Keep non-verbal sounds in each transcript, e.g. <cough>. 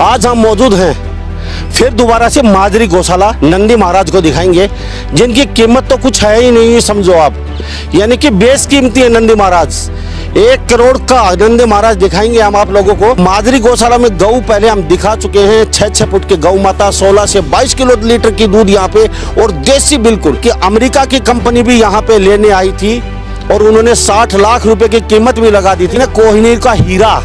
आज हम मौजूद हैं फिर दोबारा से माजरी गौशाला नंदी महाराज को दिखाएंगे जिनकी कीमत तो कुछ है ही नहीं समझो आप यानी कि बेस कीमती है नंदी महाराज एक करोड़ का नंदी महाराज दिखाएंगे हम आप लोगों को मादरी गौशाला में गऊ पहले हम दिखा चुके हैं छह छह फुट के गऊ माता सोलह से बाईस किलो लीटर की दूध यहाँ पे और देसी बिल्कुल कि अमेरिका की कंपनी भी यहाँ पे लेने आई थी और उन्होंने 60 लाख रुपए की कीमत भी लगा दी थी ना कोहिनूर का हीरा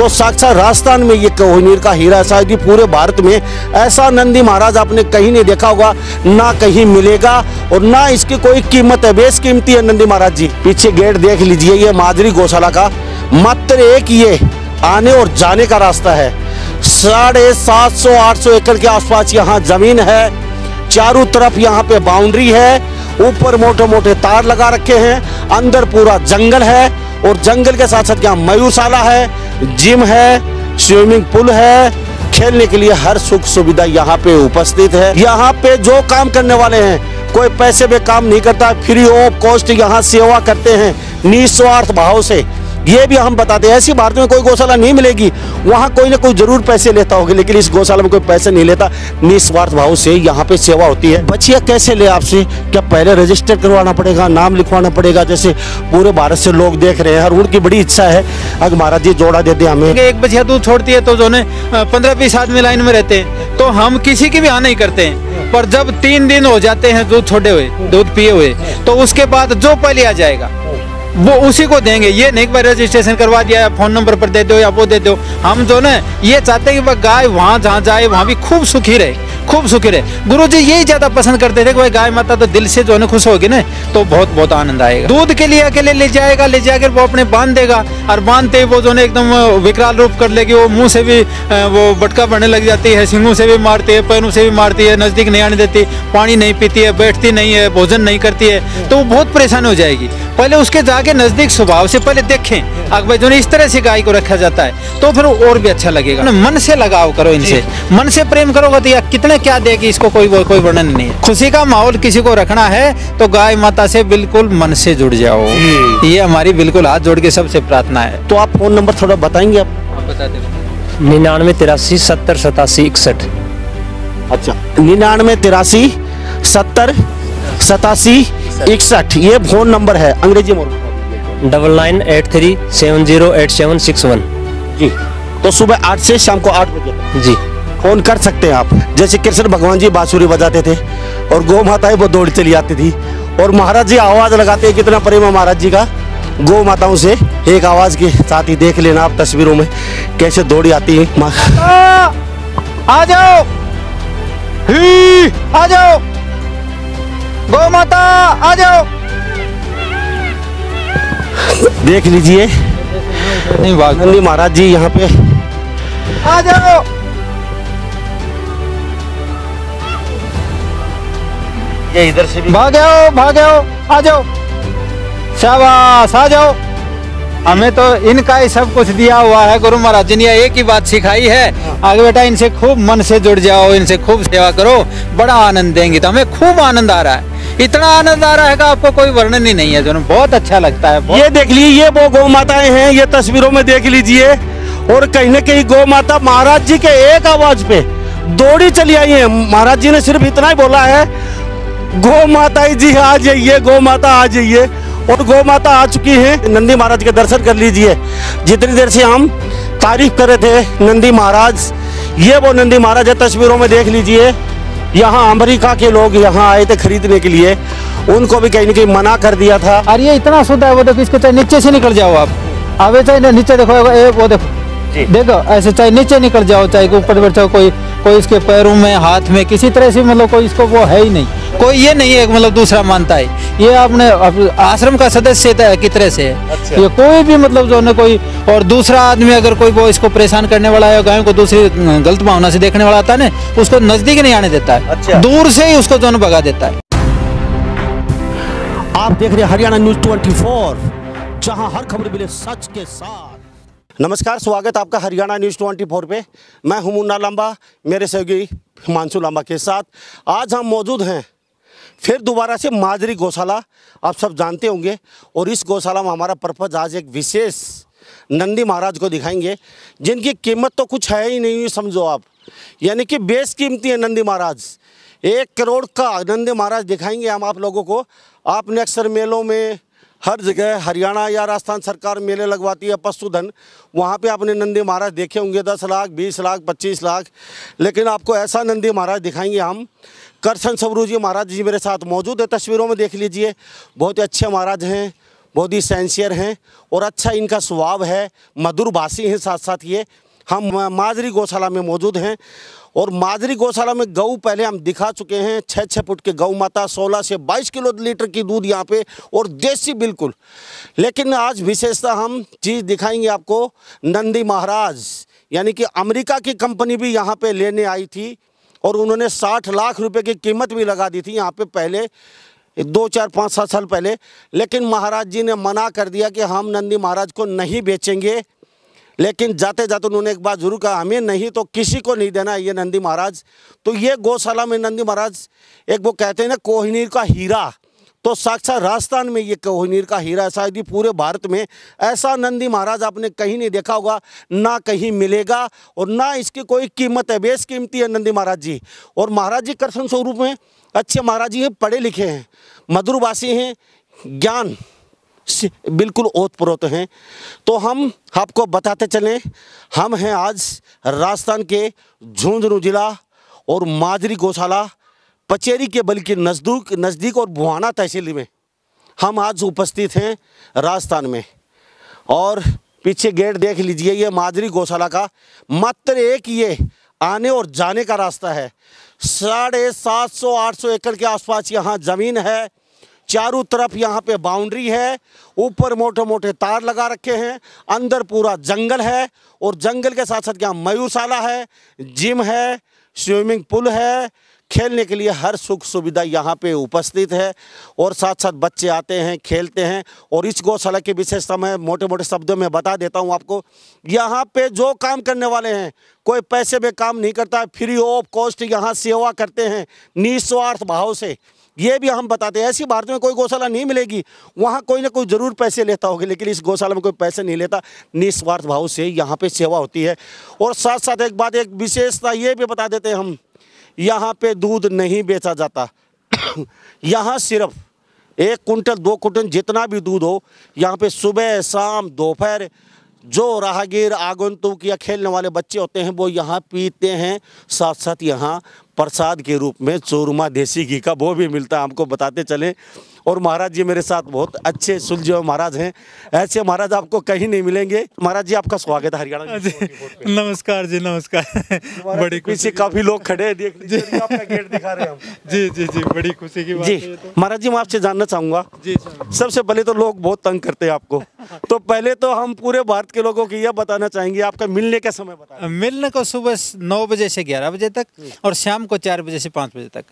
तो साक्षात राजस्थान में ये कोहिनूर का हीरा शायद ही पूरे भारत में ऐसा नंदी महाराज आपने कहीं नहीं देखा होगा ना कहीं मिलेगा और ना इसकी कोई कीमत है बेस कीमती है नंदी महाराज जी पीछे गेट देख लीजिए ये माधुरी गौशाला का मात्र एक ये आने और जाने का रास्ता है साढ़े सात सौ आठ सौ एकड़ के आसपास यहाँ जमीन है चारों तरफ यहाँ पे बाउंड्री है ऊपर मोटे मोटे तार लगा रखे हैं अंदर पूरा जंगल है और जंगल के साथ साथ यहाँ मयूरशाला है जिम है स्विमिंग पूल है खेलने के लिए हर सुख सुविधा यहाँ पे उपस्थित है यहाँ पे जो काम करने वाले हैं कोई पैसे में काम नहीं करता फ्री ऑफ कॉस्ट यहाँ सेवा करते हैं निस्वार्थ भाव से ये भी हम बताते हैं ऐसी भारत में कोई गौशाला नहीं मिलेगी वहाँ कोई ना कोई जरूर पैसे लेता होगा लेकिन इस गौशाला में कोई पैसे नहीं लेता निस्वार्थ भाव से यहाँ पे सेवा होती है बच्चिया कैसे ले आपसे क्या पहले रजिस्टर करवाना पड़ेगा नाम लिखवाना पड़ेगा जैसे पूरे भारत से लोग देख रहे हैं और उनकी बड़ी इच्छा है अगर महाराज जी जोड़ा देते हमें एक बछिया दूध छोड़ती है तो जो पंद्रह बीस आदमी लाइन में रहते हैं तो हम किसी की भी हाँ नहीं करते हैं पर जब तीन दिन हो जाते हैं दूध छोड़े हुए दूध पिए हुए तो उसके बाद जो पहले आ जाएगा वो उसी को देंगे ये नहीं भाई रजिस्ट्रेशन करवा दिया फोन नंबर पर दे दो या वो दे दो हम जो ना ये चाहते हैं कि भाई गाय वहाँ जहाँ जाए वहाँ भी खूब सुखी रहे खूब सुखी रहे गुरु जी यही ज्यादा पसंद करते थे कि भाई गाय माता तो दिल से जो है खुश होगी ना तो बहुत बहुत आनंद आएगा दूध के लिए अकेले ले जाएगा ले जाकर वो अपने बांध देगा और बांधते ही वो जो ना एकदम विकराल रूप कर लेगी वो मुँह से भी वो बटका बढ़ने लग जाती है सिंगू से भी मारती है पैरों से भी मारती है नजदीक नहीं आने देती पानी नहीं पीती है बैठती नहीं है भोजन नहीं करती है तो वो बहुत परेशान हो जाएगी पहले उसके जाके नज़दीक स्वभाव से पहले देखें अकबर जो इस तरह से गाय को रखा जाता है तो फिर और भी अच्छा लगेगा मन से लगाव करो इनसे मन से प्रेम करोगे तो या कितने क्या देगी इसको कोई कोई वर्णन नहीं है खुशी का माहौल किसी को रखना है तो गाय माता से बिल्कुल मन से जुड़ जाओ ये हमारी बिल्कुल हाथ जोड़ के सबसे प्रार्थना है तो आप फोन नंबर थोड़ा बताएंगे आप, निन्यानवे तिरासी सत्तर सतासी इकसठ अच्छा निन्यानवे तिरासी सत्तर सतासी इकसठ ये फोन नंबर है अंग्रेजी मोर double nine eight three seven zero eight seven six one जी तो सुबह आठ से शाम को आठ बजे जी फोन कर सकते हैं आप जैसे कृष्ण भगवान जी बांसुरी बजाते थे और गौ माता वो दौड़ चली आती थी और महाराज जी आवाज़ लगाते हैं कितना प्रेम है महाराज जी का गौ माताओं से एक आवाज़ के साथ ही देख लेना आप तस्वीरों में कैसे दौड़ी आती है आ जाओ आ जाओ गौ माता आ जाओ देख लीजिए नहीं महाराज जी यहाँ पे आ जाओ ये इधर से भी भाग आओ भाग आओ आ जाओ शाबाश आ जाओ हमें तो इनका ही सब कुछ दिया हुआ है गुरु महाराज जी ने एक ही बात सिखाई है हाँ। आगे बेटा इनसे खूब मन से जुड़ जाओ इनसे खूब सेवा करो बड़ा आनंद देंगे तो हमें खूब आनंद आ रहा है इतना आनंद आ रहा है आपको कोई वर्णन ही नहीं है जो बहुत अच्छा लगता है ये देख लीजिए ये वो गौ माताएं हैं ये तस्वीरों में देख लीजिए और कहीं ना कहीं गौ माता महाराज जी के एक आवाज पे दौड़ी चली आई है महाराज जी ने सिर्फ इतना ही बोला है गौ माता जी आ जाइए गौ माता आ जाइए और गौ माता आ चुकी है नंदी महाराज के दर्शन कर लीजिए जितनी देर से हम तारीफ कर रहे थे नंदी महाराज ये वो नंदी महाराज है तस्वीरों में देख लीजिए यहाँ अमेरिका के लोग यहाँ आए थे खरीदने के लिए उनको भी कहीं ना कहीं मना कर दिया था और ये इतना शुद्ध है वो देखो इसके चाहे नीचे से निकल जाओ आप अबे चाहे नीचे देखो ए, वो देखो देखो ऐसे चाहे नीचे निकल जाओ चाहे ऊपर बैठ जाओ कोई कोई इसके पैरों में हाथ में किसी तरह से मतलब कोई इसको वो है ही नहीं कोई ये नहीं है मतलब दूसरा मानता है ये आपने आश्रम का सदस्य की तरह से अच्छा। ये कोई भी मतलब जो ना कोई और दूसरा आदमी अगर कोई वो इसको परेशान करने वाला है गायों को दूसरी गलत भावना से देखने वाला आता है ना उसको नजदीक नहीं आने देता है अच्छा। दूर से ही उसको जो भगा देता है आप देख रहे हरियाणा न्यूज ट्वेंटी फोर जहाँ हर खबर मिले सच के साथ नमस्कार स्वागत आपका हरियाणा न्यूज़ 24 पे मैं हूं मुन्ना लांबा मेरे सहयोगी हिमांशु लांबा के साथ आज हम मौजूद हैं फिर दोबारा से माजरी गौशाला आप सब जानते होंगे और इस गौशाला में हमारा पर्पज़ आज एक विशेष नंदी महाराज को दिखाएंगे जिनकी कीमत तो कुछ है ही नहीं समझो आप यानी कि बेस कीमती है नंदी महाराज एक करोड़ का नंदी महाराज दिखाएंगे हम आप लोगों को आपने अक्सर मेलों में हर जगह हरियाणा या राजस्थान सरकार मेले लगवाती है पशुधन वहाँ पे आपने नंदी महाराज देखे होंगे दस लाख बीस लाख पच्चीस लाख लेकिन आपको ऐसा नंदी महाराज दिखाएंगे हम करसन सबरू जी महाराज जी मेरे साथ मौजूद है तस्वीरों में देख लीजिए बहुत ही अच्छे महाराज हैं बहुत ही सेंसियर हैं और अच्छा इनका स्वभाव है मधुरभाषी हैं साथ साथ ये हम माजरी गौशाला में मौजूद हैं और माजरी गौशाला में गऊ पहले हम दिखा चुके हैं छः छः फुट के गऊ माता सोलह से बाईस किलो लीटर की दूध यहाँ पे और देसी बिल्कुल लेकिन आज विशेषता हम चीज़ दिखाएंगे आपको नंदी महाराज यानी कि अमेरिका की कंपनी भी यहाँ पे लेने आई थी और उन्होंने साठ लाख रुपए की कीमत भी लगा दी थी यहाँ पे पहले दो चार पाँच सात साल पहले लेकिन महाराज जी ने मना कर दिया कि हम नंदी महाराज को नहीं बेचेंगे लेकिन जाते जाते उन्होंने एक बात जरूर कहा हमें नहीं तो किसी को नहीं देना ये नंदी महाराज तो ये गौशाला में नंदी महाराज एक वो कहते हैं ना कोहिनीर का हीरा तो साक्षात राजस्थान में ये कोहनीर का हीरा है शायद ही पूरे भारत में ऐसा नंदी महाराज आपने कहीं नहीं देखा होगा ना कहीं मिलेगा और ना इसकी कोई कीमत है बेस कीमती है नंदी महाराज जी और महाराज जी कृष्ण स्वरूप में अच्छे महाराज जी पढ़े लिखे हैं मधुरवासी हैं ज्ञान बिल्कुल ओतप्रोत हैं तो हम आपको बताते चलें हम हैं आज राजस्थान के झुंझुनू ज़िला और माजरी गौशाला पचेरी के बल्कि नज़दीक नज़दीक और बुहाना तहसील में हम आज उपस्थित हैं राजस्थान में और पीछे गेट देख लीजिए ये माधुरी गौशाला का मात्र एक ये आने और जाने का रास्ता है साढ़े सात सौ आठ सौ एकड़ के आसपास यहाँ ज़मीन है चारों तरफ यहाँ पे बाउंड्री है ऊपर मोटे मोटे तार लगा रखे हैं अंदर पूरा जंगल है और जंगल के साथ साथ यहाँ मयूरशाला है जिम है स्विमिंग पूल है खेलने के लिए हर सुख सुविधा यहाँ पे उपस्थित है और साथ साथ बच्चे आते हैं खेलते हैं और इस गौशाला की विशेषता मैं मोटे मोटे शब्दों में बता देता हूँ आपको यहाँ पे जो काम करने वाले हैं कोई पैसे में काम नहीं करता है फ्री ऑफ कॉस्ट यहाँ सेवा करते हैं निस्वार्थ भाव से ये भी हम बताते हैं ऐसी भारत में कोई गौशाला नहीं मिलेगी वहाँ कोई ना कोई ज़रूर पैसे लेता होगा लेकिन इस गौशाला में कोई पैसे नहीं लेता निस्वार्थ भाव से यहाँ पे सेवा होती है और साथ साथ एक बात एक विशेषता ये भी बता देते हैं हम यहाँ पे दूध नहीं बेचा जाता <coughs> यहाँ सिर्फ एक कुंटल दो कुंटल जितना भी दूध हो यहाँ पे सुबह शाम दोपहर जो राहगीर आगंतुक या खेलने वाले बच्चे होते हैं वो यहाँ पीते हैं साथ साथ यहाँ प्रसाद के रूप में चोरमा देसी घी का वो भी मिलता है हमको बताते चलें और महाराज जी मेरे साथ बहुत अच्छे सुलझे हुए महाराज हैं ऐसे महाराज आपको कहीं नहीं मिलेंगे महाराज जी आपका स्वागत है हरियाणा नमस्कार जी नमस्कार बड़ी खुशी काफी लोग खड़े देख लीजिए आपका गेट दिखा रहे हैं <laughs> जी जी जी बड़ी खुशी की बात जी तो। महाराज जी मैं आपसे जानना चाहूंगा जी सबसे पहले तो लोग बहुत तंग करते हैं आपको तो पहले तो हम पूरे भारत के लोगों को यह बताना चाहेंगे आपका मिलने का समय मिलने को सुबह नौ बजे से ग्यारह बजे तक और शाम को चार बजे से पाँच बजे तक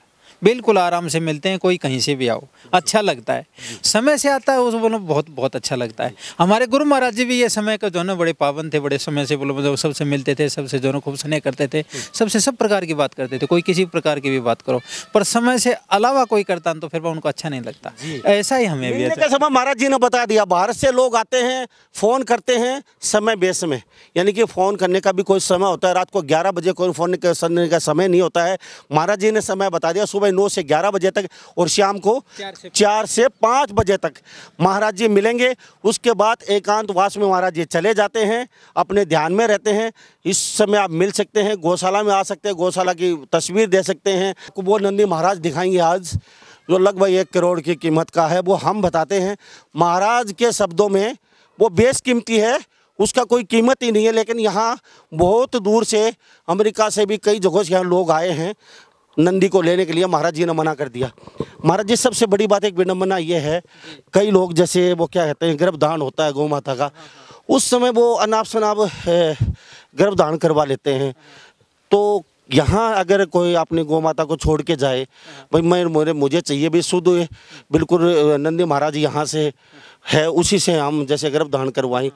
बिल्कुल आराम से मिलते हैं कोई कहीं से भी आओ अच्छा लगता है समय से आता है उस बोलो बहुत बहुत अच्छा लगता है हमारे गुरु महाराज जी भी ये समय का जो है ना बड़े पावन थे बड़े समय से बोलो मतलब सबसे मिलते थे सबसे जो है खूब स्नेह करते थे सबसे सब प्रकार की बात करते थे कोई किसी प्रकार की भी बात करो पर समय से अलावा कोई करता तो फिर उनको अच्छा नहीं लगता ऐसा ही हमें भी समय महाराज जी ने बता दिया बाहर से लोग आते हैं फ़ोन करते हैं समय बेस में यानी कि फ़ोन करने का भी कोई समय होता है रात को ग्यारह बजे कोई फ़ोन करने का समय नहीं होता है महाराज जी ने समय बता दिया सुबह सुबह नौ से ग्यारह बजे तक और शाम को चार से पाँच बजे तक महाराज जी मिलेंगे उसके बाद एकांतवास में महाराज जी चले जाते हैं अपने ध्यान में रहते हैं इस समय आप मिल सकते हैं गौशाला में आ सकते हैं गौशाला की तस्वीर दे सकते हैं वो नंदी महाराज दिखाएंगे आज जो लगभग एक करोड़ की कीमत का है वो हम बताते हैं महाराज के शब्दों में वो बेस कीमती है उसका कोई कीमत ही नहीं है लेकिन यहाँ बहुत दूर से अमेरिका से भी कई जगहों से यहाँ लोग आए हैं नंदी को लेने के लिए महाराज जी ने मना कर दिया महाराज जी सबसे बड़ी बात एक विडम्बना ये है कई लोग जैसे वो क्या कहते हैं गर्भधान होता है गौ माता का उस समय वो अनाप शनाप गर्भधान करवा लेते हैं तो यहाँ अगर कोई अपनी गौ माता को छोड़ के जाए भाई मैं मेरे मुझे चाहिए भी शुद्ध बिल्कुल नंदी महाराज यहाँ से है उसी से हम जैसे गर्भ धारण करवाएं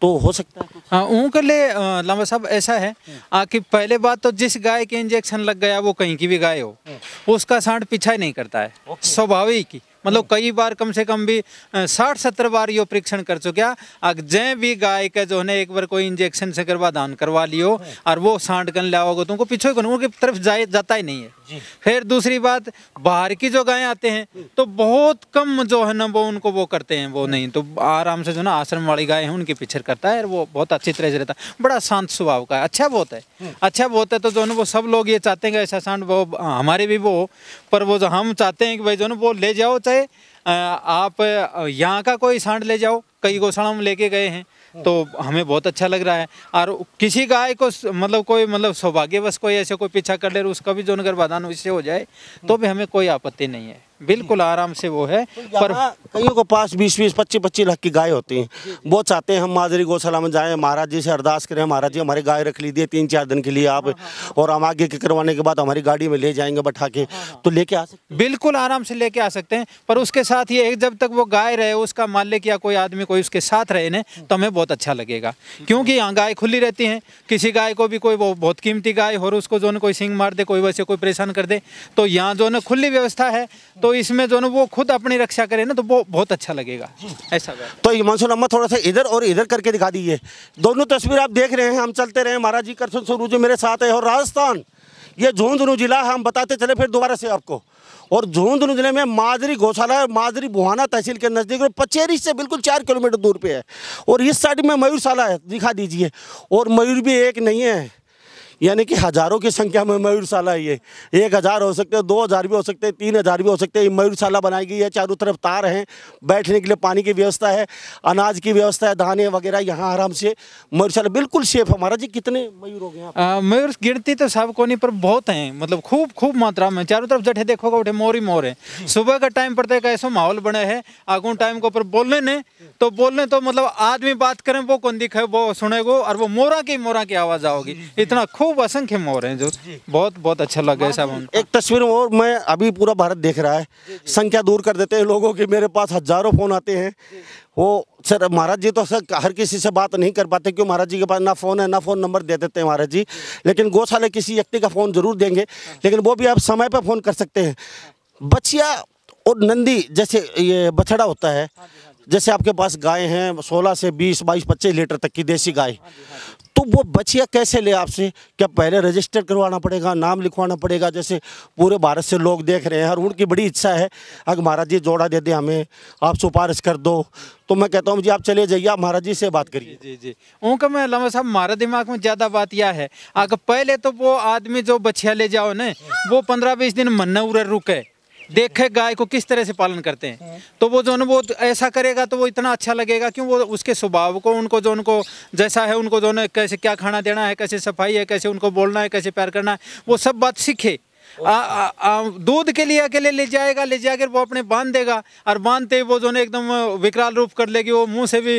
तो हो सकता है ऊँ हाँ, ऊँक ले लंबा साहब ऐसा है हाँ। कि पहले बात तो जिस गाय के इंजेक्शन लग गया वो कहीं की भी गाय हो हाँ। उसका सांड पीछा ही नहीं करता है स्वाभाविक ही मतलब कई बार कम से कम भी साठ सत्तर बार यो परीक्षण कर चुका अब जय भी गाय का जो है एक बार कोई इंजेक्शन से करवा दान करवा लियो और वो सांड कन लिया तो उनको पीछे उनकी तरफ जाए जाता ही नहीं है फिर दूसरी बात बाहर की जो गायें आते हैं हम्म। तो बहुत कम जो है ना वो उनको वो करते हैं वो हम्म। नहीं तो आराम से जो ना आश्रम वाली गाय है उनकी पिक्चर करता है वो बहुत अच्छी तरह से रहता है बड़ा शांत स्वभाव का है अच्छा बहुत है हम्म। अच्छा बहुत है तो जो ना वो सब लोग ये चाहते हैं ऐसा शांत वो हाँ, हमारे भी वो पर वो जो हम चाहते हैं कि भाई जो ना वो ले जाओ चाहे आप यहाँ का कोई सांड ले जाओ कई गौशाला में लेके गए हैं तो हमें बहुत अच्छा लग रहा है और किसी गाय को मतलब कोई मतलब सौभाग्यवश कोई ऐसे कोई पीछा कर ले उसका भी जो नगर बाधान उससे हो जाए तो भी हमें कोई आपत्ति नहीं है बिल्कुल आराम से वो है पर कईयों को पास बीस बीस पच्चीस पच्चीस लाख की गाय होती हैं वो चाहते हैं हम माजरी गौशाला में जाएं महाराज जी से अरदास करें महाराज जी हमारी गाय रख लीजिए तीन चार दिन के लिए आप हाँ, हाँ, हाँ। और हम आगे के करवाने के बाद हमारी गाड़ी में ले जाएंगे बैठा के तो लेके आ सकते बिल्कुल आराम से लेके आ सकते हैं पर उसके साथ ये जब तक वो गाय रहे उसका मालिक या कोई आदमी कोई उसके साथ रहे ना तो हमें बहुत अच्छा लगेगा क्योंकि यहाँ गाय खुली रहती है किसी गाय को भी कोई बहुत कीमती गाय और उसको जो कोई सिंग मार दे कोई वैसे कोई परेशान कर दे तो यहाँ जो ना खुली व्यवस्था है तो इसमें जो ना वो खुद अपनी रक्षा करे ना तो वो बहुत अच्छा लगेगा ऐसा तो मानसून अम्मा थोड़ा सा इधर और इधर करके दिखा दीजिए दोनों तस्वीर आप देख रहे हैं हम चलते रहे महाराज जी करसन सोरू जी मेरे साथ है और राजस्थान ये झुंझुनू जिला हम बताते चले फिर दोबारा से आपको और झुंझुनू जिले में माजरी गौशाला माजरी बुहाना तहसील के नज़दीक और पचेरी से बिल्कुल चार किलोमीटर दूर पे है और इस साइड में मयूरशाला है दिखा दीजिए और मयूर भी एक नहीं है यानी कि हज़ारों की संख्या में मयूरशाला है ये एक हज़ार हो सकते हैं दो हज़ार भी हो सकते हैं तीन हज़ार भी हो सकते हैं मयूरशाला बनाई गई है चारों तरफ तार हैं बैठने के लिए पानी की व्यवस्था है अनाज की व्यवस्था है धाने वगैरह यहाँ आराम से मयूरशाला बिल्कुल सेफ हमारा जी कितने मयूर हो गए मयूर गिनती तो सब नहीं पर बहुत हैं मतलब खूब खूब मात्रा में चारों तरफ जठे देखोगे उठे मोर ही मोर है सुबह का टाइम पर तो ऐसा माहौल बने है आगू टाइम को ऊपर बोलने ने तो बोलने तो मतलब आदमी बात करें वो कौन दिखे वो सुनेगो और वो मोरा की मोरा की आवाज़ आओगी इतना खूब खूब असंख्य मोर हैं जो बहुत बहुत अच्छा लग गया साहब एक तस्वीर और मैं अभी पूरा भारत देख रहा है संख्या दूर कर देते हैं लोगों की मेरे पास हजारों फ़ोन आते हैं वो सर महाराज जी तो सर हर किसी से बात नहीं कर पाते क्यों महाराज जी के पास ना फ़ोन है ना फ़ोन नंबर दे देते हैं महाराज जी लेकिन गौशाले किसी व्यक्ति का फ़ोन ज़रूर देंगे लेकिन वो भी आप समय पर फ़ोन कर सकते हैं बछिया और नंदी जैसे ये बछड़ा होता है हाँ हाँ जैसे आपके पास गाय हैं 16 से 20, 22, 25 लीटर तक की देसी गाय हाँ तो वो बचिया कैसे ले आपसे क्या पहले रजिस्टर करवाना पड़ेगा नाम लिखवाना पड़ेगा जैसे पूरे भारत से लोग देख रहे हैं और उनकी बड़ी इच्छा है अगर महाराज जी जोड़ा दे दें हमें आप सिफारिश कर दो तो मैं कहता हूँ जी आप चले जाइए आप महाराज जी से बात करिए जी जी उनका मैं लम्बा साहब हमारे दिमाग में ज़्यादा बात यह है अगर पहले तो वो आदमी जो बछिया ले जाओ ना वो पंद्रह बीस दिन मन्ना उ रुके देखे गाय को किस तरह से पालन करते हैं हम्म। तो वो जो वो ऐसा करेगा तो वो इतना अच्छा लगेगा क्यों वो उसके स्वभाव को उनको जो उनको जैसा है उनको जो कैसे क्या खाना देना है कैसे सफाई है कैसे उनको बोलना है कैसे प्यार करना है वो सब बात सीखे दूध के लिए अकेले ले जाएगा ले जाकर वो अपने बांध देगा और बांधते ही वो जो है एकदम विकराल रूप कर लेगी वो मुंह से भी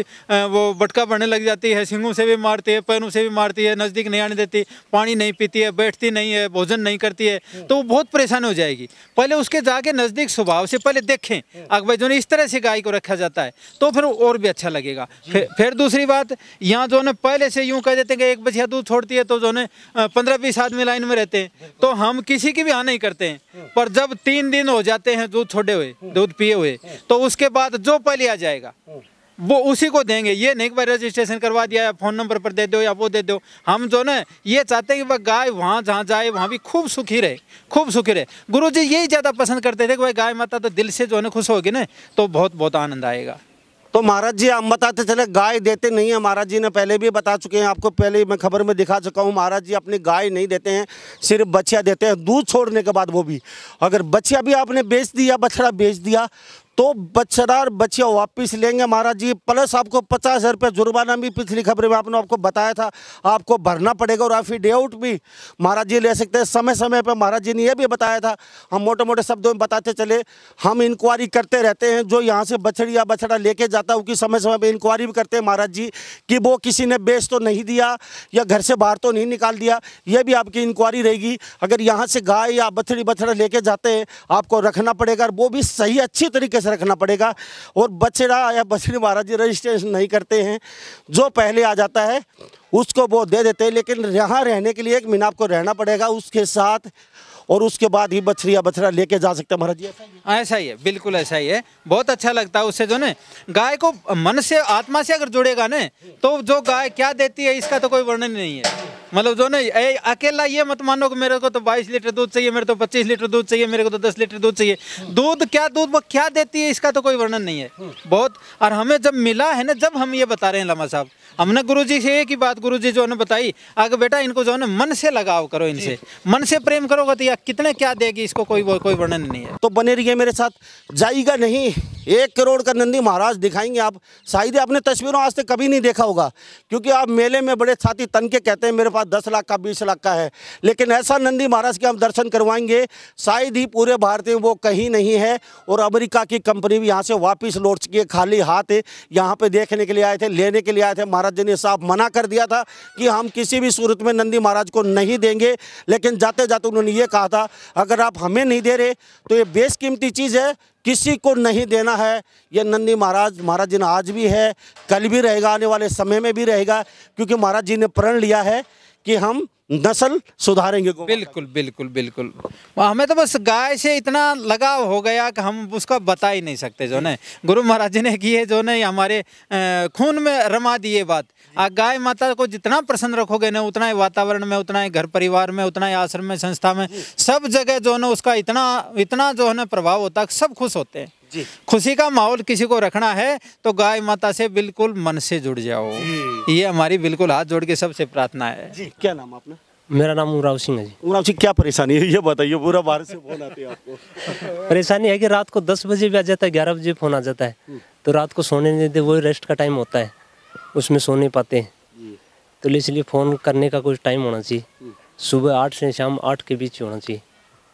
वो बटका बढ़ने लग जाती है सिंगों से भी मारती है पैरों से भी मारती है नज़दीक नहीं आने देती पानी नहीं पीती है बैठती नहीं है भोजन नहीं करती है हम्म। तो वो बहुत परेशान हो जाएगी पहले उसके जाके नज़दीक स्वभाव से पहले देखें हम्म। भाई जो इस तरह से गाय को रखा जाता है तो फिर और भी अच्छा लगेगा फिर दूसरी बात यहाँ जो है पहले से यूँ कह देते हैं कि एक बछिया दूध छोड़ती है तो जो है पंद्रह बीस आदमी लाइन में रहते हैं तो हम किसी की भी हानि करते हैं पर जब तीन दिन हो जाते हैं दूध छोड़े हुए दूध पिए हुए तो उसके बाद जो पहले आ जाएगा वो उसी को देंगे ये नहीं भाई रजिस्ट्रेशन करवा दिया या फ़ोन नंबर पर दे दो या वो दे दो हम जो ना ये चाहते हैं कि भाई गाय वहाँ जहाँ जाए वहाँ भी खूब सुखी रहे खूब सुखी रहे गुरुजी यही ज़्यादा पसंद करते थे कि भाई गाय माता तो दिल से जो है खुश होगी ना तो बहुत बहुत आनंद आएगा तो महाराज जी हम बताते चले गाय देते नहीं है महाराज जी ने पहले भी बता चुके हैं आपको पहले मैं खबर में दिखा चुका हूँ महाराज जी अपनी गाय नहीं देते हैं सिर्फ बछिया देते हैं दूध छोड़ने के बाद वो भी अगर बछिया भी आपने बेच दिया बछड़ा बेच दिया तो बच्चेदार बच्चिया वापिस लेंगे महाराज जी प्लस आपको पचास हज़ार रुपये जुर्माना भी पिछली खबरें में आपने आपको बताया था आपको भरना पड़ेगा और आफी डे आउट भी महाराज जी ले सकते हैं समय समय पर महाराज जी ने यह भी बताया था हम मोटे मोटे शब्दों में बताते चले हम इंक्वायरी करते रहते हैं जो यहाँ से बछड़ी या बछड़ा लेके जाता है उसकी समय समय पर इंक्वायरी भी करते हैं महाराज जी कि वो किसी ने बेच तो नहीं दिया या घर से बाहर तो नहीं निकाल दिया ये भी आपकी इंक्वायरी रहेगी अगर यहाँ से गाय या बछड़ी बछड़ा लेके जाते हैं आपको रखना पड़ेगा वो भी सही अच्छी तरीके से रखना पड़ेगा और बछड़ा या बछड़ी महाराज जी रजिस्ट्रेशन नहीं करते हैं जो पहले आ जाता है उसको वो दे देते हैं लेकिन यहाँ रहने के लिए एक महीना आपको रहना पड़ेगा उसके साथ और उसके बाद ही बछड़ी या बछड़ा लेके जा सकते हैं महाराज जी ऐसा ही है हाँ, बिल्कुल ऐसा ही है बहुत अच्छा लगता है उससे जो ना गाय को मन से आत्मा से अगर जुड़ेगा ना तो जो गाय क्या देती है इसका तो कोई वर्णन नहीं है मतलब जो नहीं ए, अकेला ये मत मानो कि मेरे को तो 22 लीटर दूध चाहिए मेरे तो 25 लीटर दूध चाहिए मेरे को तो 10 तो लीटर दूध चाहिए दूध क्या दूध वो क्या देती है इसका तो कोई वर्णन नहीं है बहुत और हमें जब मिला है ना जब हम ये बता रहे हैं लामा साहब हमने गुरु जी से एक ही बात गुरु जी जो ने बताई आगे बेटा इनको जो है मन से लगाव करो इनसे मन से प्रेम करोगे तो या कितने क्या देगी इसको कोई कोई वर्णन नहीं है तो बने रहिए मेरे साथ जाएगा नहीं एक करोड़ का नंदी महाराज दिखाएंगे आप शायद आपने तस्वीरों आज तक कभी नहीं देखा होगा क्योंकि आप मेले में बड़े छाती तन के कहते हैं मेरे पास पास दस लाख का बीस लाख का है लेकिन ऐसा नंदी महाराज के हम दर्शन करवाएंगे शायद ही पूरे भारत में वो कहीं नहीं है और अमेरिका की कंपनी भी यहाँ से वापस लौट चुकी है खाली हाथ यहाँ पे देखने के लिए आए थे लेने के लिए आए थे महाराज जी ने साफ मना कर दिया था कि हम किसी भी सूरत में नंदी महाराज को नहीं देंगे लेकिन जाते जाते उन्होंने ये कहा था अगर आप हमें नहीं दे रहे तो ये बेशकीमती चीज़ है किसी को नहीं देना है यह नंदी महाराज महाराज जी ने आज भी है कल भी रहेगा आने वाले समय में भी रहेगा क्योंकि महाराज जी ने प्रण लिया है कि हम नस्ल सुधारेंगे बिल्कुल बिल्कुल बिल्कुल हमें तो बस गाय से इतना लगाव हो गया कि हम उसका बता ही नहीं सकते जो ने गुरु महाराज जी ने किए जो ने हमारे खून में रमा दी ये बात आ गाय माता को जितना प्रसन्न रखोगे ना उतना ही वातावरण में उतना ही घर परिवार में उतना ही आश्रम में संस्था में सब जगह जो है उसका इतना इतना जो है प्रभाव होता है सब खुश होते हैं जी खुशी का माहौल किसी को रखना है तो गाय माता से बिल्कुल मन से जुड़ जाओ ये हमारी बिल्कुल हाथ जोड़ के सबसे प्रार्थना है जी क्या नाम आपने मेरा नाम उमराव सिंह है जी उमराव सिंह क्या परेशानी है ये बताइए पूरा बाहर से फोन आते हैं आपको <laughs> परेशानी है कि रात को दस बजे भी आ जाता है ग्यारह बजे फोन आ जाता है हम्म। तो रात को सोने नहीं देते वही रेस्ट का टाइम होता है उसमें सो नहीं पाते तो इसलिए फ़ोन करने का कुछ टाइम होना चाहिए हम्म। सुबह आठ से शाम आठ के बीच होना चाहिए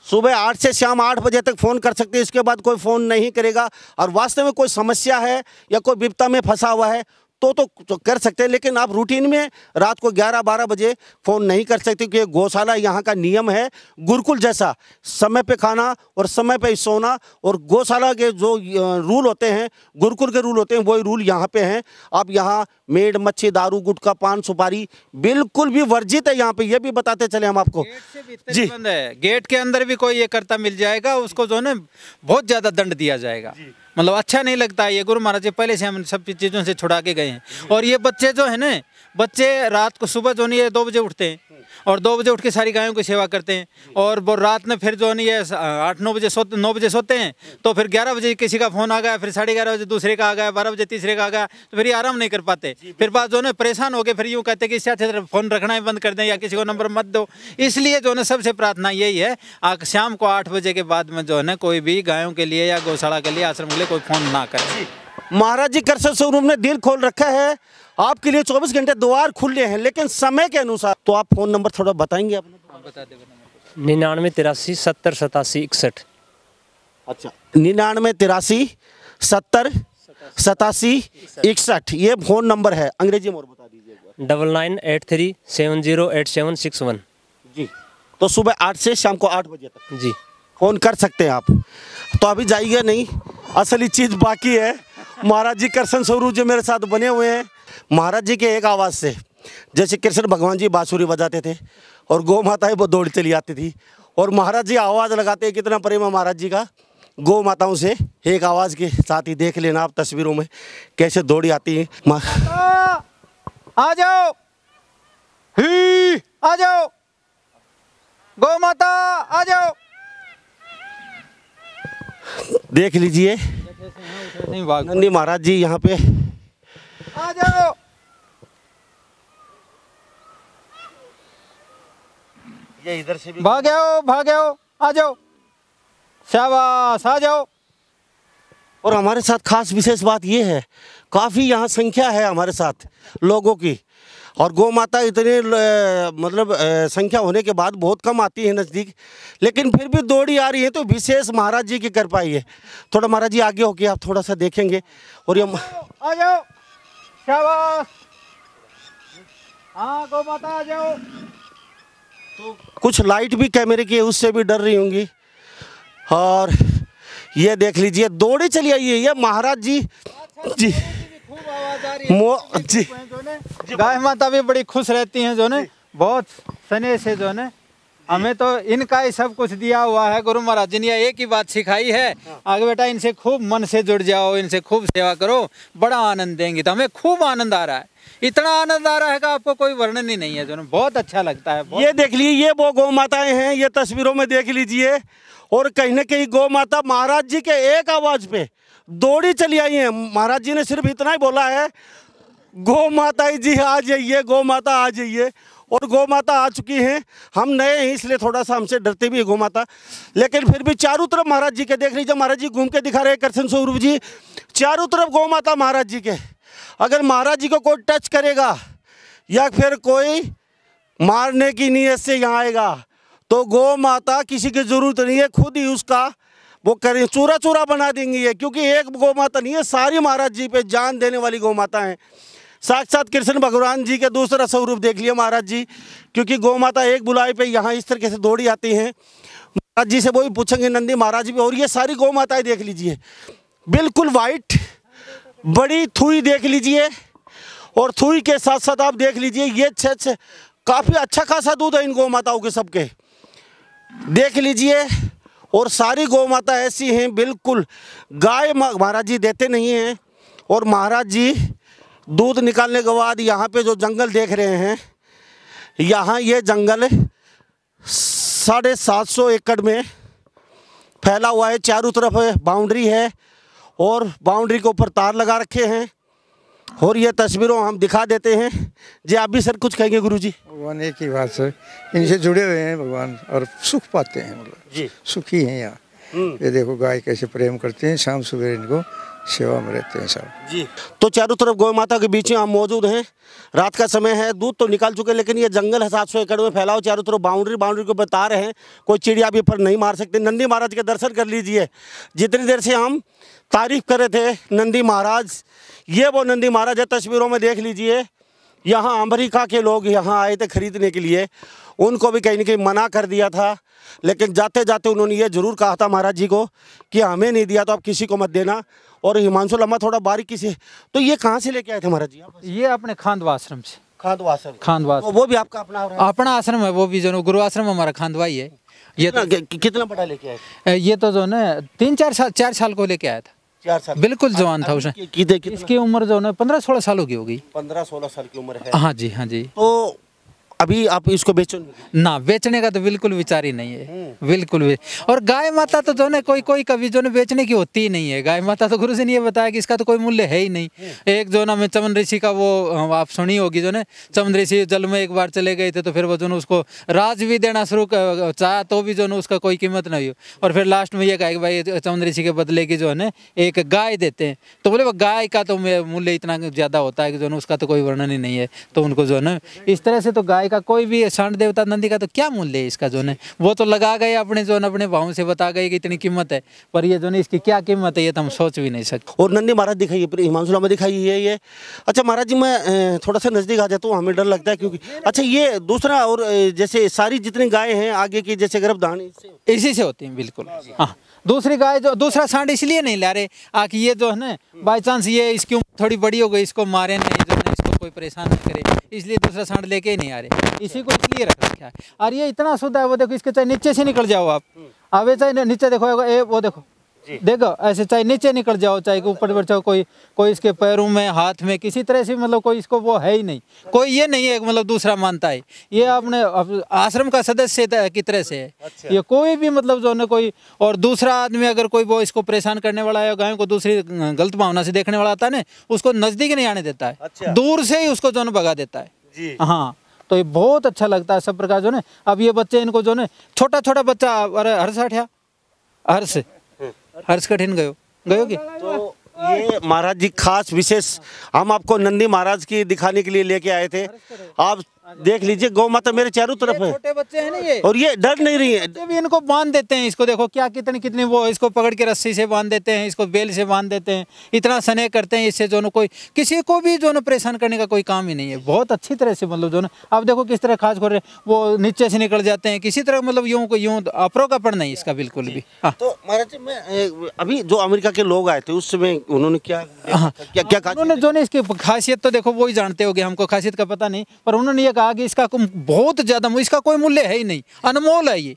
सुबह आठ से शाम आठ बजे तक फ़ोन कर सकते हैं इसके बाद कोई फ़ोन नहीं करेगा और वास्तव में कोई समस्या है या कोई विपता में फंसा हुआ है तो, तो तो, कर सकते हैं लेकिन आप रूटीन में रात को 11-12 बजे फ़ोन नहीं कर सकते क्योंकि गौशाला यहाँ का नियम है गुरुकुल जैसा समय पे खाना और समय पे सोना और गौशाला के जो रूल होते हैं गुरुकुल के रूल होते हैं वही रूल यहाँ पे हैं आप यहाँ मेड मच्छी दारू गुटखा पान सुपारी बिल्कुल भी वर्जित है यहाँ पर यह भी बताते चले हम आपको जी गेट के अंदर भी कोई ये करता मिल जाएगा उसको जो है बहुत ज़्यादा दंड दिया जाएगा मतलब अच्छा नहीं लगता ये गुरु महाराज जी पहले से हम सब चीज़ों से छुड़ा के गए हैं और ये बच्चे जो है ना बच्चे रात को सुबह जो नहीं है दो बजे उठते हैं और दो बजे उठ के सारी गायों की सेवा करते हैं और वो रात में फिर जो नहीं है आठ नौ बजे सोते नौ बजे सोते हैं तो फिर ग्यारह बजे किसी का फ़ोन आ गया फिर साढ़े ग्यारह बजे दूसरे का आ गया बारह बजे तीसरे का आ गया तो फिर ये आराम नहीं कर पाते फिर बाद जो है परेशान हो गए फिर यूँ कहते कि इससे अच्छे फ़ोन रखना ही बंद कर दें या किसी को नंबर मत दो इसलिए जो है सबसे प्रार्थना यही है शाम को आठ बजे के बाद में जो है कोई भी गायों के लिए या गौशाला के लिए आश्रम के लिए कोई फ़ोन ना करें महाराज जी कर्स शोरूम ने दिल खोल रखा है आपके लिए 24 घंटे द्वार खुले हैं लेकिन समय के अनुसार तो आप फ़ोन नंबर थोड़ा बताएंगे आप निन्यानवे तिरासी सत्तर सतासी इकसठ अच्छा निन्यानवे तिरासी सत्तर सतासी इकसठ ये फ़ोन नंबर है अंग्रेजी में और बता दीजिए double nine eight three seven zero eight seven six one जी तो सुबह आठ से शाम को आठ बजे तक जी फ़ोन कर सकते हैं आप तो अभी जाइए नहीं असली चीज़ बाकी है महाराज जी कृष्ण स्वरूप जो मेरे साथ बने हुए हैं महाराज जी के एक आवाज़ से जैसे कृष्ण भगवान जी बाँसुरी बजाते थे और गौ माता वो दौड़ चली आती थी और महाराज जी आवाज़ लगाते हैं कितना प्रेम है महाराज जी का गौ माताओं से एक आवाज़ के साथ ही देख लेना आप तस्वीरों में कैसे दौड़ी आती है आ जाओ ही आ जाओ गौ माता आ जाओ देख लीजिए नंदी महाराज जी यहाँ पे आ जाओ ये इधर से भी भाग आओ भाग आओ आ जाओ शाबाश आ जाओ और हमारे साथ खास विशेष बात ये है काफ़ी यहाँ संख्या है हमारे साथ लोगों की और गौ माता इतनी मतलब संख्या होने के बाद बहुत कम आती है नज़दीक लेकिन फिर भी दौड़ी आ रही है तो विशेष महाराज जी की कर पाई है थोड़ा महाराज जी आगे होके आप थोड़ा सा देखेंगे और ये आ जाओ शाबाश हाँ गौ माता आ जाओ तो कुछ लाइट भी कैमरे की उससे भी डर रही होंगी और ये देख लीजिए दौड़ी चली आई है ये महाराज जी अच्छा, जी जी गाय माता भी बड़ी खुश रहती हैं जो ने बहुत सने से जो ने हमें तो इनका ही सब कुछ दिया हुआ है गुरु महाराज जी ने एक ही बात सिखाई है हाँ। आगे बेटा इनसे खूब मन से जुड़ जाओ इनसे खूब सेवा करो बड़ा आनंद देंगे तो हमें खूब आनंद आ रहा है इतना आनंद आ रहा है का आपको कोई वर्णन ही नहीं है जो बहुत अच्छा लगता है ये देख लीजिए ये वो गौ माताएं हैं ये तस्वीरों में देख लीजिए और कहीं ना कहीं गौ माता महाराज जी के एक आवाज पे दौड़ी चली आई हैं महाराज जी ने सिर्फ इतना ही बोला है गौ माता जी आ जाइए गौ माता आ जाइए और गौ माता आ चुकी हैं हम नए हैं इसलिए थोड़ा सा हमसे डरते भी है गौ माता लेकिन फिर भी चारों तरफ महाराज जी के देख लीजिए महाराज जी घूम के दिखा रहे हैं कृष्ण स्वरूप जी चारों तरफ गौ माता महाराज जी के अगर महाराज जी को कोई टच करेगा या फिर कोई मारने की नीयत से यहाँ आएगा तो गौ माता किसी की ज़रूरत नहीं है खुद ही उसका वो करें चूरा चूरा बना देंगी ये क्योंकि एक गौ माता नहीं है सारी महाराज जी पे जान देने वाली गौ माता साथ साक्षात कृष्ण भगवान जी का दूसरा स्वरूप देख लिया महाराज जी क्योंकि गौ माता एक बुलाई पे यहाँ इस तरीके से दौड़ी आती हैं महाराज जी से वो भी पूछेंगे नंदी महाराज जी और ये सारी गौ माताएँ देख लीजिए बिल्कुल वाइट बड़ी थुई देख लीजिए और थुई के साथ साथ आप देख लीजिए ये छः छः काफ़ी अच्छा खासा दूध है इन गौ माताओं के सबके देख लीजिए और सारी गौ माता ऐसी हैं बिल्कुल गाय महाराज जी देते नहीं हैं और महाराज जी दूध निकालने के बाद यहाँ पे जो जंगल देख रहे हैं यहाँ ये जंगल साढ़े सात सौ एकड़ में फैला हुआ है चारों तरफ बाउंड्री है और बाउंड्री के ऊपर तार लगा रखे हैं और ये तस्वीरों हम दिखा देते हैं जी आप भी सर कुछ कहेंगे गुरु जी भगवान एक ही बात है इनसे जुड़े हुए हैं भगवान और सुख पाते हैं मतलब जी सुखी हैं यहाँ हम्म। ये देखो गाय कैसे प्रेम करते हैं शाम सुबह इनको सेवा में रहते हैं साहब जी तो चारों तरफ गौ माता के बीच में हम मौजूद हैं रात का समय है दूध तो निकाल चुके हैं लेकिन ये जंगल है सात सौ एकड़ में फैलाओ चारों तरफ बाउंड्री बाउंड्री को बता रहे हैं कोई चिड़िया भी पर नहीं मार सकते नंदी महाराज के दर्शन कर लीजिए जितनी देर से हम तारीफ करे थे नंदी महाराज ये वो नंदी महाराज है तस्वीरों में देख लीजिए यहाँ अमेरिका के लोग यहाँ आए थे ख़रीदने के लिए उनको भी कहीं ना कहीं मना कर दिया था लेकिन जाते जाते उन्होंने ये ज़रूर कहा था महाराज जी को कि हमें नहीं दिया तो आप किसी को मत देना और हिमांशु लम्मा थोड़ा बारीकी से तो ये कहाँ से लेके आए थे महाराज जी आप ये अपने खांदवा आश्रम से खांदवा आश्रम खांदवा तो वो भी आपका अपना अपना आश्रम है वो भी जो गुरु आश्रम हमारा खांदवा ही है ये तो कितना बड़ा लेके आए ये तो जो है तीन चार साल चार साल को लेके आया था चार साल बिल्कुल जवान था उसने इसकी उम्र जो है पंद्रह सोलह सालों की होगी पंद्रह सोलह साल की उम्र है हाँ जी हाँ जी तो अभी आप इसको बेचो ना बेचने का तो बिल्कुल विचार ही नहीं है बिल्कुल भी और गाय माता तो जो है कोई कोई कभी जो ना बेचने की होती ही नहीं है गाय माता तो गुरु जी ने ये बताया कि इसका तो कोई मूल्य है ही नहीं एक जो ना मैं चमन ऋषि का वो आप सुनी होगी जो ना चमन ऋषि जल में एक बार चले गए थे तो फिर वो जो ना उसको राज भी देना शुरू चाह तो भी जो उसका कोई कीमत नहीं हो और फिर लास्ट में ये कहा कि भाई चमन ऋषि के बदले की जो है ना एक गाय देते हैं तो बोले वो गाय का तो मूल्य इतना ज़्यादा होता है कि जो उसका तो कोई वर्णन ही नहीं है तो उनको जो है ना इस तरह से तो गाय गाय का कोई भी सांड देवता नंदी का तो क्या मूल्य है इसका जो है वो तो लगा गए अपने जो अपने भाव से बता गए कि इतनी कीमत है पर ये जो है इसकी क्या कीमत है ये तो हम सोच भी नहीं सकते और नंदी महाराज दिखाइए हिमांशु लामा दिखाइए ये अच्छा महाराज जी मैं थोड़ा सा नज़दीक आ जाता हूँ हमें डर लगता है क्योंकि अच्छा ये दूसरा और जैसे सारी जितनी गाय है आगे की जैसे गर्भधान इसी से होती है बिल्कुल हाँ, दूसरी गाय जो दूसरा सांड इसलिए नहीं ला रहे आके ये जो है ना बाई चांस ये इसकी उम्र थोड़ी बड़ी हो गई इसको मारे नहीं जो कोई परेशान ना करे इसलिए दूसरा सांड लेके ही नहीं आ रहे इसी को इसलिए रख रखा है और ये इतना शुद्ध है वो देखो इसके चाहे नीचे से निकल जाओ आप हम्म। अब चाहे नीचे देखो ए, वो देखो देखो ऐसे चाहे नीचे निकल जाओ चाहे ऊपर बैठ जाओ कोई कोई इसके पैरों में हाथ में किसी तरह से मतलब कोई इसको वो है ही नहीं कोई ये नहीं है मतलब दूसरा मानता है ये अपने आश्रम का सदस्य की तरह से है अच्छा। ये कोई भी मतलब जो है कोई और दूसरा आदमी अगर कोई वो इसको परेशान करने वाला है गायों को दूसरी गलत भावना से देखने वाला आता है ना उसको नजदीक नहीं आने देता है अच्छा। दूर से ही उसको जो ना भगा देता है हाँ तो ये बहुत अच्छा लगता है सब प्रकार जो ना अब ये बच्चे इनको जो ना छोटा छोटा बच्चा अरे हर्ष हर्ष हर्ष कठिन गयो गयो की तो ये महाराज जी खास विशेष हम आपको नंदी महाराज की दिखाने के लिए लेके आए थे आप देख लीजिए गौ माता मेरे चारों तरफ है छोटे बच्चे हैं ना ये और ये डर नहीं रही है भी इनको बांध देते हैं इसको देखो क्या कितने कितने वो इसको पकड़ के रस्सी से बांध देते हैं इसको बेल से बांध देते हैं इतना स्नेह करते हैं इससे जो ना कोई किसी को भी जो ना परेशान करने का कोई काम ही नहीं है बहुत अच्छी तरह से मतलब जो ना अब देखो किस तरह खास खोल रहे वो नीचे से निकल जाते हैं किसी तरह मतलब यूं यूं पड़ नहीं इसका बिल्कुल भी हाँ। तो महाराज जी मैं अभी जो अमेरिका के लोग आए थे उस समय उन्होंने क्या हाँ। क्या क्या उन्होंने जो ना इसकी खासियत तो देखो वो ही जानते हो हमको खासियत का पता नहीं पर उन्होंने ये कहा कि इसका बहुत ज़्यादा इसका कोई मूल्य है ही नहीं अनमोल है ये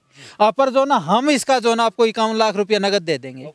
पर जो ना हम इसका जो ना आपको इक्यावन लाख रुपया नगद दे देंगे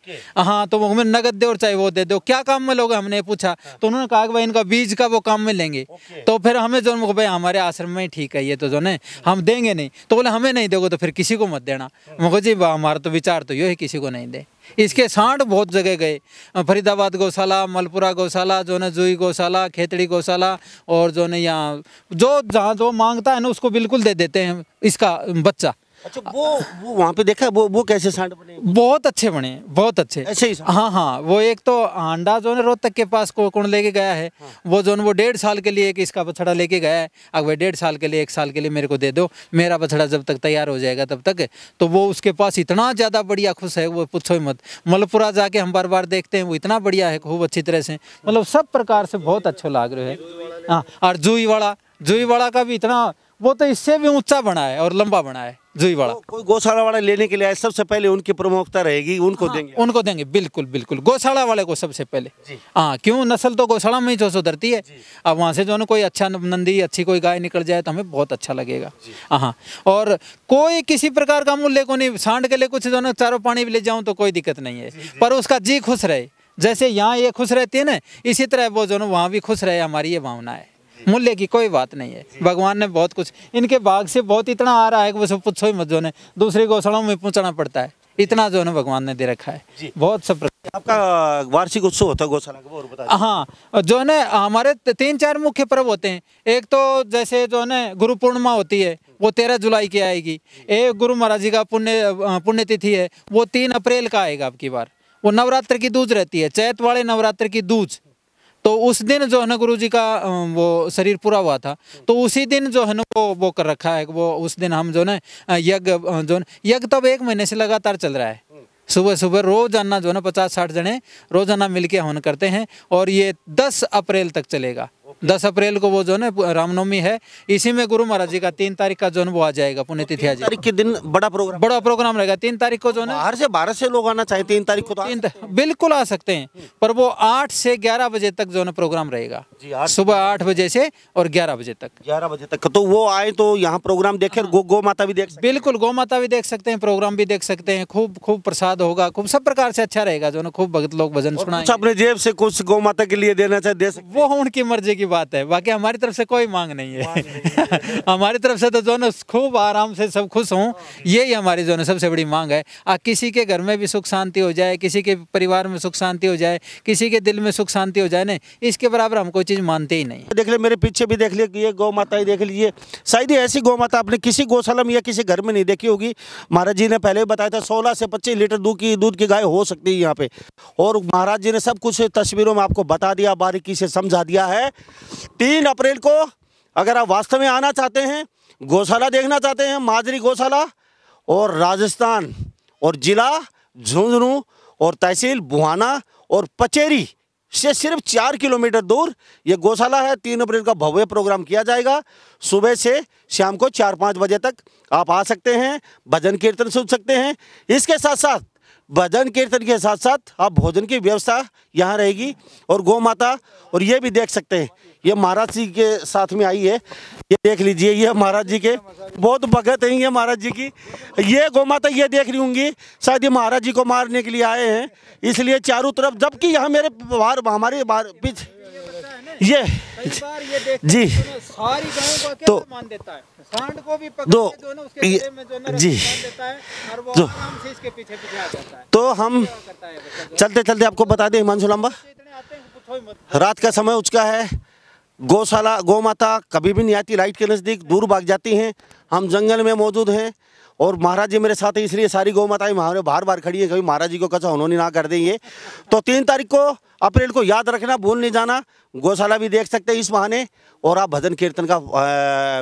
हाँ तो वो हमें नगद दे और चाहे वो दे दो क्या काम में लोग हमने पूछा हाँ। तो उन्होंने कहा कि भाई इनका बीज का वो काम में लेंगे तो फिर हमें जो भाई हमारे आश्रम में ठीक है ये तो जो ना हम देंगे नहीं तो बोले हमें नहीं दोगे तो फिर किसी को मत देना हाँ। मुखो जी हमारा तो विचार तो यो है किसी को नहीं दे इसके सांड बहुत जगह गए फरीदाबाद गौशाला मलपुरा गौशाला जो है जूई गौशाला खेतड़ी गौशाला और जो है यहाँ जो जहाँ जो मांगता है ना उसको बिल्कुल दे देते हैं इसका बच्चा अच्छा वो वो वहाँ पे देखा वो वो कैसे सांड बने बहुत अच्छे बने बहुत अच्छे ऐसे ही हाँ हाँ वो एक तो हांडा जो है रोहतक के पास को कौन लेके गया है हाँ। वो जो वो डेढ़ साल के लिए एक इसका बछड़ा लेके गया है अब वह डेढ़ साल के लिए एक साल के लिए मेरे को दे दो मेरा बछड़ा जब तक तैयार हो जाएगा तब तक तो वो उसके पास इतना ज़्यादा बढ़िया खुश है वो पूछो ही मत मलपुरा जाके हम बार बार देखते हैं वो इतना बढ़िया है खूब अच्छी तरह से मतलब सब प्रकार से बहुत अच्छा लाग रहे है हाँ और जूई वाला जूई वाला का भी इतना वो तो इससे भी ऊंचा बना है और लंबा बना है जुई वाला तो कोई गौशाला वाला लेने के लिए आए सबसे पहले उनकी प्रमुखता रहेगी उनको हाँ, देंगे उनको देंगे बिल्कुल बिल्कुल गौशाला वाले को सबसे पहले हाँ क्यों नस्ल तो गौशाला में ही जो सुधरती है अब वहाँ से जो ना कोई अच्छा नंदी अच्छी कोई गाय निकल जाए तो हमें बहुत अच्छा लगेगा हाँ, हाँ और कोई किसी प्रकार का मूल्य को नहीं सांड के लिए कुछ जो ना चारों पानी भी ले जाऊँ तो कोई दिक्कत नहीं है पर उसका जी खुश रहे जैसे यहाँ ये खुश रहती है ना इसी तरह वो जो ना वहाँ भी खुश रहे हमारी ये भावना है मूल्य की कोई बात नहीं है भगवान ने बहुत कुछ इनके बाग से बहुत इतना आ रहा है कि सब पूछो ही मत जो ने दूसरी गौशालाओं में पूछना पड़ता है इतना जो है भगवान ने दे रखा है बहुत सब आपका वार्षिक उत्सव होता है गौशाला का और हाँ जो है हमारे तीन चार मुख्य पर्व होते हैं एक तो जैसे जो है गुरु पूर्णिमा होती है वो तेरह जुलाई की आएगी एक गुरु महाराज जी का पुण्य पुण्यतिथि है वो तीन अप्रैल का आएगा आपकी बार वो नवरात्र की दूज रहती है चैत वाले नवरात्र की दूज तो उस दिन जो है ना गुरु जी का वो शरीर पूरा हुआ था तो उसी दिन जो है ना वो वो कर रखा है वो उस दिन हम जो है यज्ञ जो यज्ञ तब एक महीने से लगातार चल रहा है सुबह सुबह रोजाना जो है ना पचास साठ जने रोजाना मिलके हवन करते हैं और ये दस अप्रैल तक चलेगा दस अप्रैल को वो जो है रामनवमी है इसी में गुरु महाराज जी का तीन तारीख का जो है वो आ जाएगा पुण्यतिथि आ तारीख के दिन बड़ा प्रोग्राम बड़ा प्रोग्राम रहेगा तीन तारीख को जो है बाहर से बारह से लोग आना चाहिए तीन तारीख को तो तीन बिल्कुल आ सकते हैं पर वो आठ से ग्यारह बजे तक जो है प्रोग्राम रहेगा सुबह आठ बजे से और ग्यारह बजे तक ग्यारह बजे तक तो वो आए तो यहाँ प्रोग्राम देखे गो, माता भी देख बिल्कुल गौ माता भी देख सकते हैं प्रोग्राम भी देख सकते हैं खूब खूब प्रसाद होगा खूब सब प्रकार से अच्छा रहेगा जो खूब भगत लोग भजन सुना अपने जेब से कुछ गौ माता के लिए देना चाहिए वो उनकी मर्जी की बात है बाकी हमारी तरफ से कोई मांग नहीं है <laughs> हमारी तरफ से तो जो खूब आराम से सब खुश हों हाँ। यही हमारी जो सबसे बड़ी मांग है आ किसी के घर में भी सुख शांति हो जाए किसी के परिवार में सुख शांति हो जाए किसी के दिल में सुख शांति हो जाए ना इसके बराबर हम कोई चीज़ मानते ही नहीं देख ले मेरे पीछे भी देख लिए गौ माता ही देख लीजिए शायद ही ऐसी गौ माता आपने किसी गौशाला में या किसी घर में नहीं देखी होगी महाराज जी ने पहले भी बताया था सोलह से पच्चीस लीटर दूध की दूध की गाय हो सकती है यहाँ पे और महाराज जी ने सब कुछ तस्वीरों में आपको बता दिया बारीकी से समझा दिया है तीन अप्रैल को अगर आप वास्तव में आना चाहते हैं गौशाला देखना चाहते हैं माजरी गौशाला और राजस्थान और जिला झुंझुनू और तहसील बुहाना और पचेरी से सिर्फ चार किलोमीटर दूर ये गौशाला है तीन अप्रैल का भव्य प्रोग्राम किया जाएगा सुबह से शाम को चार पाँच बजे तक आप आ सकते हैं भजन कीर्तन सुन सकते हैं इसके साथ साथ भजन कीर्तन के साथ साथ आप भोजन की व्यवस्था यहाँ रहेगी और गौ माता और ये भी देख सकते हैं ये महाराज जी के साथ में आई है ये देख लीजिए ये महाराज जी के बहुत भगत हैं ये महाराज जी की ये गौ माता ये देख रही होंगी शायद ये महाराज जी को मारने के लिए आए हैं इसलिए चारों तरफ जबकि यहाँ मेरे बाहर हमारे बाहर पीछे ये <laughs> जी तो, तो दो जी जो तो, तो हम चलते चलते आपको बता दें हिमांशु लंबा रात का समय उचका है गौशाला गौ माता कभी भी नहीं आती लाइट के नज़दीक दूर भाग जाती हैं हम जंगल में मौजूद हैं और महाराज जी मेरे साथ इसलिए सारी गौ माताएं हमारे बार बार खड़ी है कभी महाराज जी को कचा उन्होंने ना कर दें ये तो तीन तारीख को अप्रैल को याद रखना भूल नहीं जाना गौशाला भी देख सकते हैं इस महाने और आप भजन कीर्तन का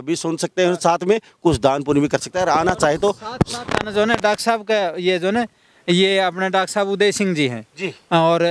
भी सुन सकते हैं साथ में कुछ दान पुण्य भी कर सकते हैं आना चाहे तो जो है डॉक्टर साहब का ये जो है ये अपने डॉक्टर साहब उदय सिंह जी हैं जी और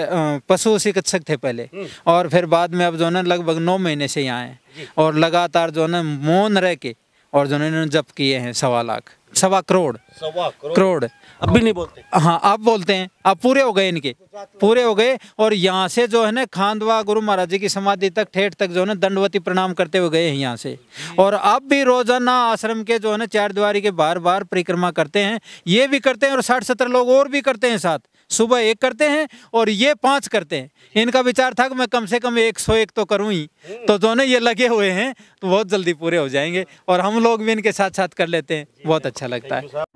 पशु चिकित्सक थे पहले हम्म। और फिर बाद में अब जो है लगभग नौ महीने से यहाँ हैं और लगातार जो है मौन रह के और जो है जप किए हैं सवा लाख सवा करोड़ सवा करोड़, अब भी नहीं बोलते हाँ आप बोलते हैं आप पूरे हो गए इनके पूरे हो गए और यहाँ से जो है ना खांदवा गुरु महाराज जी की समाधि तक ठेठ तक जो है ना दंडवती प्रणाम करते हुए गए हैं यहाँ से और आप भी रोजाना आश्रम के जो है ना चार दीवारी के बार बार परिक्रमा करते हैं ये भी करते हैं और साठ सत्तर लोग और भी करते हैं साथ सुबह एक करते हैं और ये पांच करते हैं इनका विचार था कि मैं कम से कम एक सौ एक तो करूँ ही हम्म। तो दोनों ये लगे हुए हैं तो बहुत जल्दी पूरे हो जाएंगे और हम लोग भी इनके साथ साथ कर लेते हैं बहुत अच्छा लगता है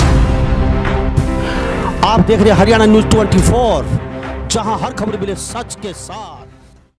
आप देख रहे हरियाणा न्यूज ट्वेंटी फोर जहां हर खबर मिले सच के साथ